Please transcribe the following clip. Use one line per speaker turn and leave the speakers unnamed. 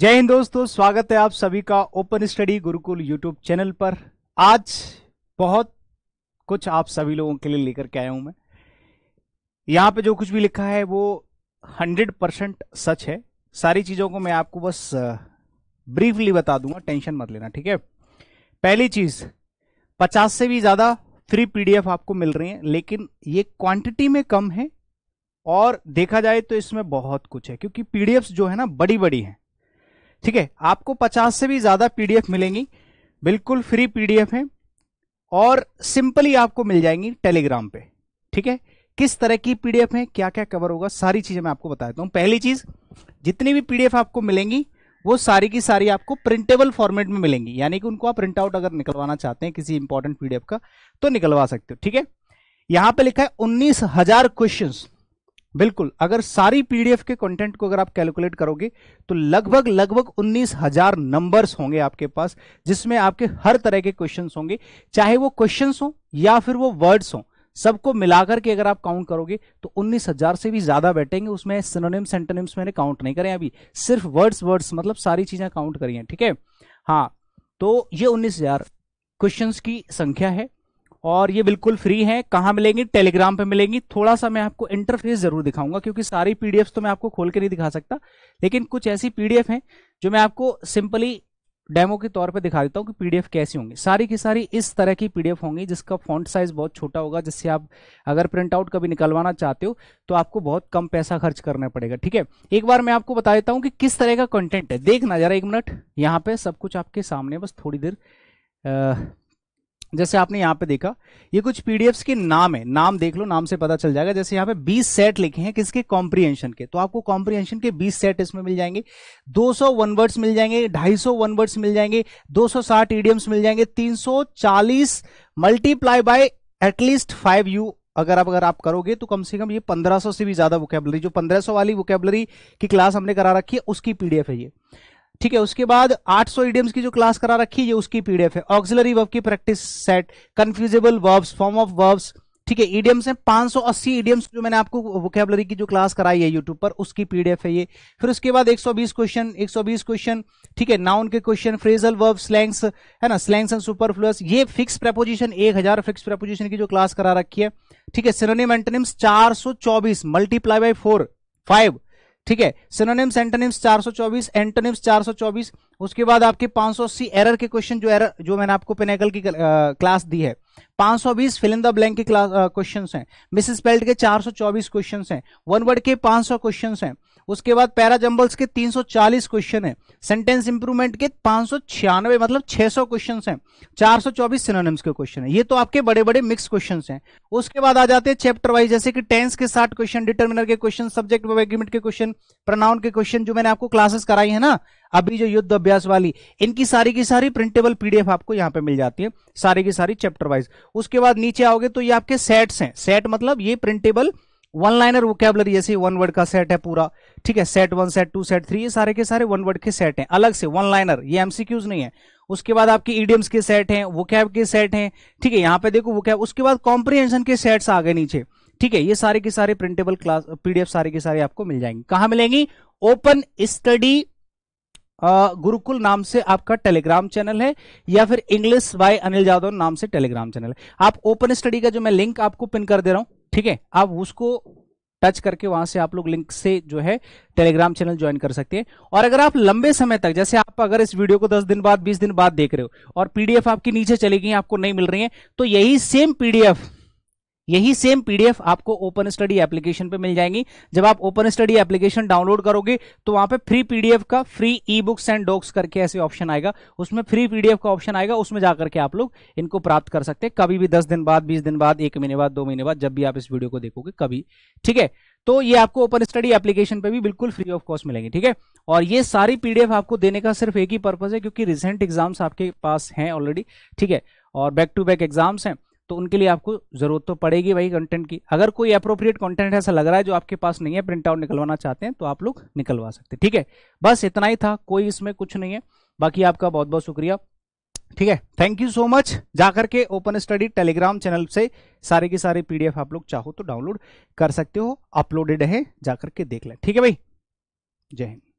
जय हिंद दोस्तों स्वागत है आप सभी का open study Gurukul YouTube channel पर आज बहुत कुछ आप सभी लोगों के लिए लेकर के आया हूं मैं यहां पे जो कुछ भी लिखा है वो हंड्रेड परसेंट सच है सारी चीज़ों को मैं आपको बस ब्रीफली बता दूंगा टेंशन मत लेना ठीक है पहली चीज़ पचास से भी ज़्यादा फ्री पीडीएफ आपको मिल रही है लेकिन ये क्वांटिटी में कम है और देखा जाए तो इसमें बहुत कुछ है क्योंकि पीडीएफ जो है ना बड़ी बड़ी हैं ठीक है आपको 50 से भी ज़्यादा पीडीएफ मिलेंगी बिल्कुल फ्री पीडीएफ है और सिंपली आपको मिल जाएंगी टेलीग्राम पे ठीक है किस तरह की पीडीएफ है क्या क्या कवर होगा सारी चीज़ें मैं आपको बता देता हूं पहली चीज़ जितनी भी पीडीएफ आपको मिलेंगी वो सारी की सारी आपको प्रिंटेबल फॉर्मेट में मिलेंगी यानी कि उनको आप प्रिंट आउट अगर निकलवाना चाहते हैं किसी इंपॉर्टेंट पीडीएफ का तो निकलवा सकते हो ठीक है यहां पे लिखा है उन्नीस हजार क्वेश्चन बिल्कुल अगर सारी पीडीएफ के कंटेंट को अगर आप कैलकुलेट करोगे तो लगभग लगभग उन्नीस हजार नंबर्स होंगे आपके पास जिसमें आपके हर तरह के क्वेश्चंस होंगे चाहे वो क्वेश्चंस हो या फिर वो वर्ड्स हो सबको मिलाकर के अगर आप काउंट करोगे तो 19,000 से भी ज्यादा बैठेंगे उसमें सिनोनिम्स सेंटेनिम्स मैंने काउंट नहीं करे अभी सिर्फ वर्ड्स वर्ड्स मतलब सारी चीजें काउंट करी हैं ठीक है हाँ तो ये उन्नीस क्वेश्चंस की संख्या है और ये बिल्कुल फ्री है कहाँ मिलेंगी टेलीग्राम पे मिलेंगी थोड़ा सा मैं आपको इंटरफेस जरूर दिखाऊंगा क्योंकि सारी पीडीएफ तो मैं आपको खोल के नहीं दिखा सकता लेकिन कुछ ऐसी पीडीएफ हैं जो मैं आपको सिंपली डेमो के तौर पे दिखा देता हूँ कि पीडीएफ कैसी होंगी सारी की सारी इस तरह की पीडीएफ होंगी जिसका फॉन्ट साइज बहुत छोटा होगा जिससे आप अगर प्रिंट आउट कभी निकलवाना चाहते हो तो आपको बहुत कम पैसा खर्च करना पड़ेगा ठीक है एक बार मैं आपको बता देता हूँ कि किस तरह का कंटेंट है देखना जरा एक मिनट यहाँ पे सब कुछ आपके सामने बस थोड़ी देर जैसे आपने यहाँ पे देखा ये कुछ पीडीएफ के नाम है नाम देख लो नाम से पता चल जाएगा जैसे यहाँ पे 20 सेट लिखे हैं किसके कॉम्प्रीहेंशन के तो आपको कॉम्प्रीहेंशन के 20 सेट इसमें मिल जाएंगे सौ वन वर्ड्स मिल जाएंगे 250 वन वर्ड्स मिल जाएंगे 260 ईडियम्स मिल जाएंगे 340 multiply by at least five you अगर आप अगर आप करोगे तो कम से कम ये 1500 से भी ज्यादा वोकेबलरी जो 1500 वाली वोकेबलरी की क्लास हमने करा रखी है उसकी पीडीएफ है ये ठीक है उसके बाद 800 इडियम्स की जो क्लास करा रखी है उसकी पीडीएफ है ऑक्सिलरी वर्ब की practice set confusable verbs form of verbs ठीक है ईडियम्स हैं 580 ईडियम्स जो मैंने आपको वोकेबलरी की जो क्लास कराई है यूट्यूब पर उसकी पीडीएफ है ये फिर उसके बाद 120 क्वेश्चन 120 क्वेश्चन ठीक है नाउन के क्वेश्चन फ्रेजल वर्ब स्लैंग्स है ना स्लैंग्स एंड सुपर ये फिक्स एक 1000 फिक्स प्रेपोजिशन की जो क्लास करा रखी है ठीक है सिरोनिम एंटनिम्स चौबीस मल्टीप्लाई बाई फोर फाइव ठीक है सिनोनिम्स एंटोनिम्स 424 एंटोनिम्स 424 उसके बाद आपके सौ अस्सी एरर के क्वेश्चन जो एरर जो मैंने आपको पेनेकल की क्लास दी है 520 फिल इन द ब्लैंक के क्वेश्चन हैं मिस पेल्ट के 424 क्वेश्चन हैं वन वर्ड के 500 क्वेश्चन हैं उसके बाद पैरा जंबल्स के 340 क्वेश्चन है सेंटेंस इंप्रूवमेंट के पांच मतलब 600 क्वेश्चन हैं 424 सिनोनिम्स के क्वेश्चन है ये तो आपके बड़े बड़े मिक्स क्वेश्चन हैं उसके बाद आ जाते हैं चैप्टर वाइज जैसे कि टेंस के साठ क्वेश्चन डिटर्मिनर के क्वेश्चन सब्जेक्ट एग्रीमेंट के क्वेश्चन प्रनाउन के क्वेश्चन जो मैंने आपको क्लासेस कराई है ना अभी जो युद्ध अभ्यास वाली इनकी सारी की सारी प्रिंटेबल पीडीएफ आपको यहाँ पे मिल जाती है सारी की सारी चैप्टर वाइज उसके बाद नीचे आओगे तो ये आपके सेट्स हैं सेट मतलब ये प्रिंटेबल वन लाइनर वोकेबलरी जैसे वन वर्ड का सेट है पूरा ठीक है set one set two set three ये सारे के सारे वन वर्ड के सेट हैं अलग से वन लाइनर ये एमसीक्यूज नहीं है उसके बाद आपके ईडियम्स के सेट हैं वोकैब के सेट हैं ठीक है यहाँ पे देखो वोकैब उसके बाद कॉम्प्रिहेंशन के सेट्स आ गए नीचे ठीक है ये सारे के सारे प्रिंटेबल क्लास पीडीएफ सारे के सारे आपको मिल जाएंगे कहाँ मिलेंगी ओपन स्टडी गुरुकुल नाम से आपका टेलीग्राम चैनल है या फिर इंग्लिश बाय अनिल जादव नाम से टेलीग्राम चैनल है आप ओपन स्टडी का जो मैं लिंक आपको पिन कर दे रहा हूं ठीक है आप उसको टच करके वहां से आप लोग लिंक से जो है टेलीग्राम चैनल ज्वाइन कर सकते हैं और अगर आप लंबे समय तक जैसे आप अगर इस वीडियो को 10 दिन बाद 20 दिन बाद देख रहे हो और पीडीएफ आपकी नीचे चलेगी आपको नहीं मिल रही है तो यही सेम पीडीएफ यही सेम पीडीएफ आपको ओपन स्टडी एप्लीकेशन पे मिल जाएंगी जब आप ओपन स्टडी एप्लीकेशन डाउनलोड करोगे तो वहां पे फ्री पीडीएफ का free ebooks and docs करके ऐसे ऑप्शन आएगा उसमें फ्री पीडीएफ का ऑप्शन आएगा उसमें जाकर के आप लोग इनको प्राप्त कर सकते हैं कभी भी दस दिन बाद बीस दिन बाद एक महीने बाद दो महीने बाद जब भी आप इस वीडियो को देखोगे कभी ठीक है तो ये आपको ओपन स्टडी एप्लीकेशन पे भी बिल्कुल फ्री ऑफ कॉस्ट मिलेंगे ठीक है और ये सारी पीडीएफ आपको देने का सिर्फ एक ही पर्पज है क्योंकि रिसेंट एग्जाम्स आपके पास हैं ऑलरेडी ठीक है और बैक टू बैक एग्जाम्स हैं तो उनके लिए आपको ज़रूरत तो पड़ेगी भाई कंटेंट की अगर कोई अप्रोप्रिएट कंटेंट ऐसा लग रहा है जो आपके पास नहीं है प्रिंट आउट निकलवाना चाहते हैं तो आप लोग निकलवा सकते हैं ठीक है बस इतना ही था कोई इसमें कुछ नहीं है बाकी आपका बहुत बहुत शुक्रिया ठीक है थैंक यू सो मच जाकर के ओपन स्टडी टेलीग्राम चैनल से सारे की सारी पीडीएफ आप लोग चाहो तो डाउनलोड कर सकते हो अपलोडेड है जाकर के देख लें ठीक है भाई जय हिंद